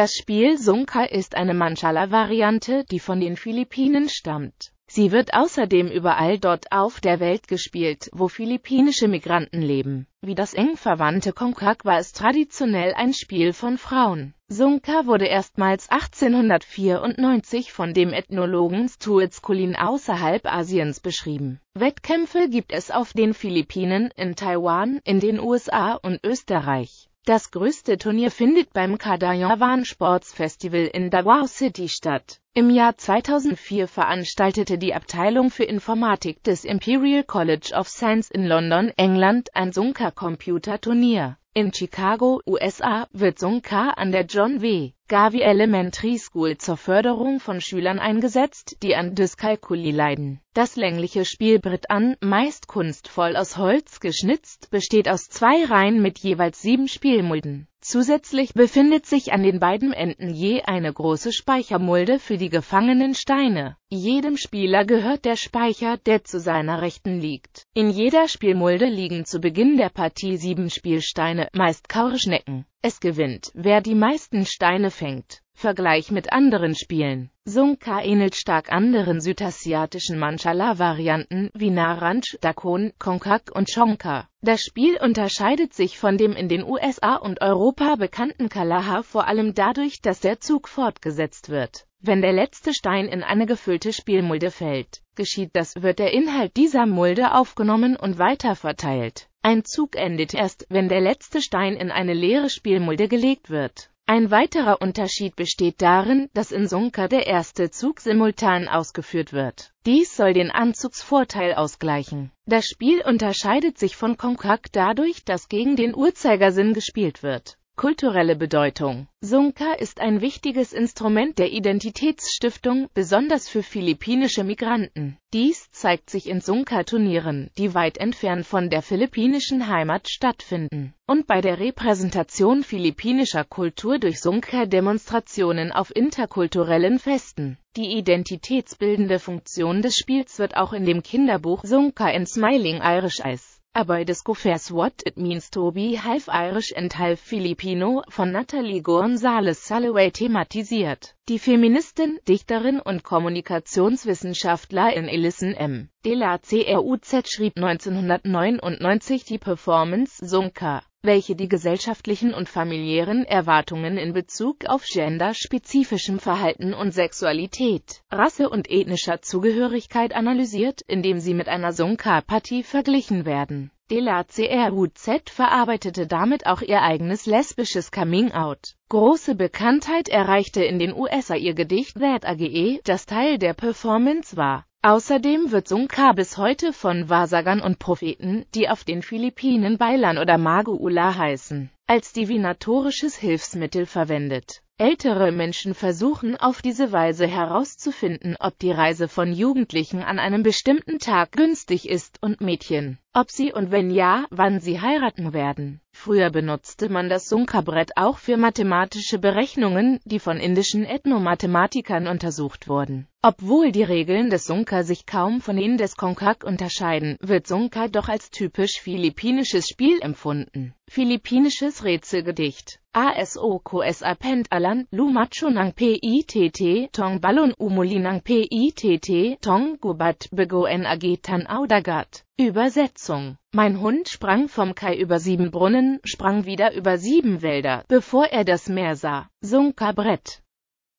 Das Spiel Sungka ist eine Manchala-Variante, die von den Philippinen stammt. Sie wird außerdem überall dort auf der Welt gespielt, wo philippinische Migranten leben. Wie das eng verwandte Konkak war es traditionell ein Spiel von Frauen. Sunka wurde erstmals 1894 von dem Ethnologen Stuart Collin außerhalb Asiens beschrieben. Wettkämpfe gibt es auf den Philippinen, in Taiwan, in den USA und Österreich. Das größte Turnier findet beim Kadayawan Sports Festival in Davao City statt. Im Jahr 2004 veranstaltete die Abteilung für Informatik des Imperial College of Science in London, England, ein Sunka-Computer-Turnier. In Chicago, USA, wird Sunka an der John W. Gavi Elementary School zur Förderung von Schülern eingesetzt, die an Dyskalkulie leiden. Das längliche Spielbrett an, meist kunstvoll aus Holz geschnitzt, besteht aus zwei Reihen mit jeweils sieben Spielmulden. Zusätzlich befindet sich an den beiden Enden je eine große Speichermulde für die gefangenen Steine. Jedem Spieler gehört der Speicher, der zu seiner Rechten liegt. In jeder Spielmulde liegen zu Beginn der Partie sieben Spielsteine, meist Kaurschnecken. Es gewinnt, wer die meisten Steine fängt. Vergleich mit anderen Spielen. Sunka ähnelt stark anderen südasiatischen Manchala-Varianten wie Naranj, Dakon, Konkak und Chonka. Das Spiel unterscheidet sich von dem in den USA und Europa bekannten Kalaha vor allem dadurch, dass der Zug fortgesetzt wird. Wenn der letzte Stein in eine gefüllte Spielmulde fällt, geschieht das, wird der Inhalt dieser Mulde aufgenommen und weiterverteilt. Ein Zug endet erst, wenn der letzte Stein in eine leere Spielmulde gelegt wird. Ein weiterer Unterschied besteht darin, dass in Sunker der erste Zug simultan ausgeführt wird. Dies soll den Anzugsvorteil ausgleichen. Das Spiel unterscheidet sich von Konkak dadurch, dass gegen den Uhrzeigersinn gespielt wird. Kulturelle Bedeutung Sungka ist ein wichtiges Instrument der Identitätsstiftung, besonders für philippinische Migranten. Dies zeigt sich in Sungka-Turnieren, die weit entfernt von der philippinischen Heimat stattfinden, und bei der Repräsentation philippinischer Kultur durch Sungka-Demonstrationen auf interkulturellen Festen. Die identitätsbildende Funktion des Spiels wird auch in dem Kinderbuch Sungka in Smiling Irish Eyes aber discovers what it means to be half Irish and half Filipino von Natalie Gonzalez Salloway thematisiert. Die Feministin, Dichterin und Kommunikationswissenschaftlerin Alison M. de la CRUZ schrieb 1999 die Performance Sunka welche die gesellschaftlichen und familiären Erwartungen in Bezug auf genderspezifischem Verhalten und Sexualität, Rasse und ethnischer Zugehörigkeit analysiert, indem sie mit einer Sunka-Partie verglichen werden. DelaCRUZ verarbeitete damit auch ihr eigenes lesbisches Coming-out. Große Bekanntheit erreichte in den USA ihr Gedicht That AGE, das Teil der Performance war. Außerdem wird Sungka bis heute von Wahrsagern und Propheten, die auf den Philippinen Bailan oder Maguula heißen, als divinatorisches Hilfsmittel verwendet. Ältere Menschen versuchen auf diese Weise herauszufinden, ob die Reise von Jugendlichen an einem bestimmten Tag günstig ist und Mädchen, ob sie und wenn ja, wann sie heiraten werden. Früher benutzte man das sunka auch für mathematische Berechnungen, die von indischen Ethnomathematikern untersucht wurden. Obwohl die Regeln des Sunka sich kaum von denen des Konkak unterscheiden, wird Sunka doch als typisch philippinisches Spiel empfunden. Philippinisches Rätselgedicht. ASO Koesa Pent Alan, Lumachonang PITT, Tong Ballon Umulinang PITT, Tong Gubat Begoen Agetan Audagat. Übersetzung. Mein Hund sprang vom Kai über sieben Brunnen, sprang wieder über sieben Wälder, bevor er das Meer sah. Sunkabrett.